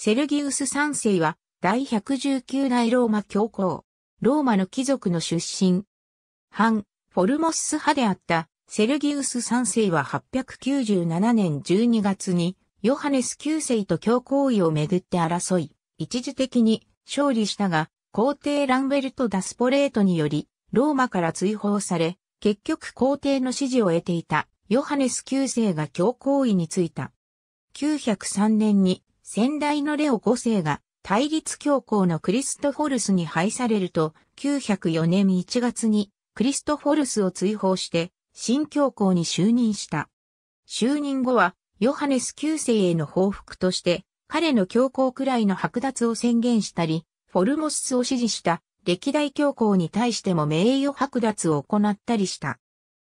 セルギウス三世は、第119代ローマ教皇。ローマの貴族の出身。反、フォルモス派であった、セルギウス三世は897年12月に、ヨハネス9世と教皇位をめぐって争い、一時的に勝利したが、皇帝ランベルト・ダスポレートにより、ローマから追放され、結局皇帝の支持を得ていた、ヨハネス9世が教皇位についた。903年に先代のレオ5世が対立教皇のクリストフォルスに配されると、904年1月にクリストフォルスを追放して新教皇に就任した。就任後はヨハネス9世への報復として彼の教皇くらいの剥奪を宣言したり、フォルモスを支持した歴代教皇に対しても名誉剥奪を行ったりした。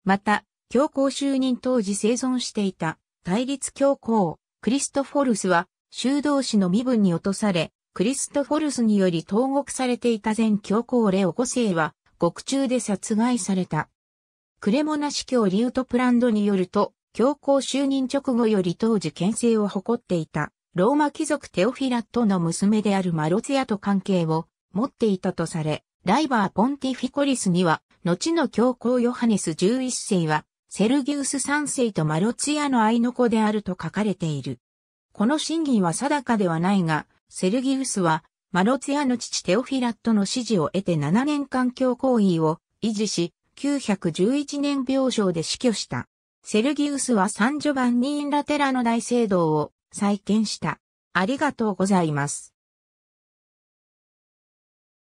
また、教皇就任当時生存していた対立教皇、クリストフォルスは修道士の身分に落とされ、クリストフォルスにより投獄されていた前教皇レオ5世は、獄中で殺害された。クレモナ司教リュートプランドによると、教皇就任直後より当時権勢を誇っていた、ローマ貴族テオフィラットの娘であるマロツヤと関係を持っていたとされ、ライバーポンティフィコリスには、後の教皇ヨハネス11世は、セルギウス3世とマロツヤの愛の子であると書かれている。この真偽は定かではないが、セルギウスは、マロツヤの父テオフィラットの指示を得て7年間教行為を維持し、911年病床で死去した。セルギウスはサンジョバンニーンラテラの大聖堂を再建した。ありがとうございます。